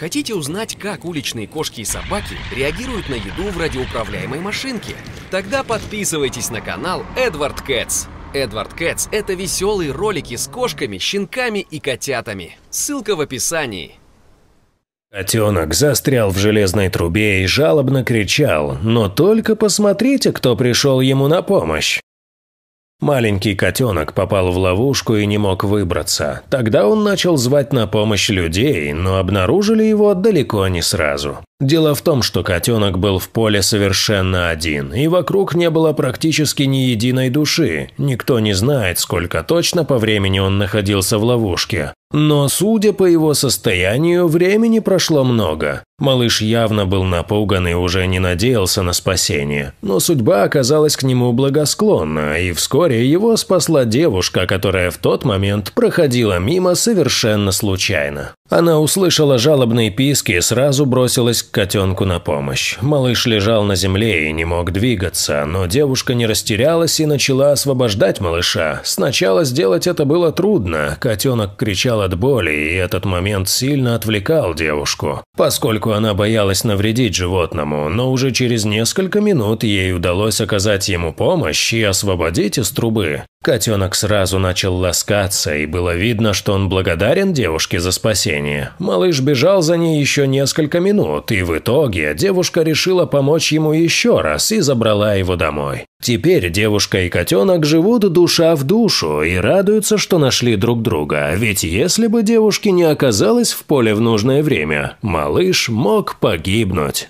Хотите узнать, как уличные кошки и собаки реагируют на еду в радиоуправляемой машинке? Тогда подписывайтесь на канал Эдвард Кэтс. Эдвард Кэтс – это веселые ролики с кошками, щенками и котятами. Ссылка в описании. Котенок застрял в железной трубе и жалобно кричал, но только посмотрите, кто пришел ему на помощь. Маленький котенок попал в ловушку и не мог выбраться. Тогда он начал звать на помощь людей, но обнаружили его далеко не сразу. Дело в том, что котенок был в поле совершенно один, и вокруг не было практически ни единой души. Никто не знает, сколько точно по времени он находился в ловушке. Но, судя по его состоянию, времени прошло много. Малыш явно был напуган и уже не надеялся на спасение. Но судьба оказалась к нему благосклонна, и вскоре его спасла девушка, которая в тот момент проходила мимо совершенно случайно. Она услышала жалобные писки и сразу бросилась к котенку на помощь. Малыш лежал на земле и не мог двигаться, но девушка не растерялась и начала освобождать малыша. Сначала сделать это было трудно, котенок кричал от боли, и этот момент сильно отвлекал девушку, поскольку она боялась навредить животному, но уже через несколько минут ей удалось оказать ему помощь и освободить из трубы. Котенок сразу начал ласкаться, и было видно, что он благодарен девушке за спасение направлении. Малыш бежал за ней еще несколько минут, и в итоге девушка решила помочь ему еще раз и забрала его домой. Теперь девушка и котенок живут душа в душу и радуются, что нашли друг друга, ведь если бы девушке не оказалось в поле в нужное время, малыш мог погибнуть.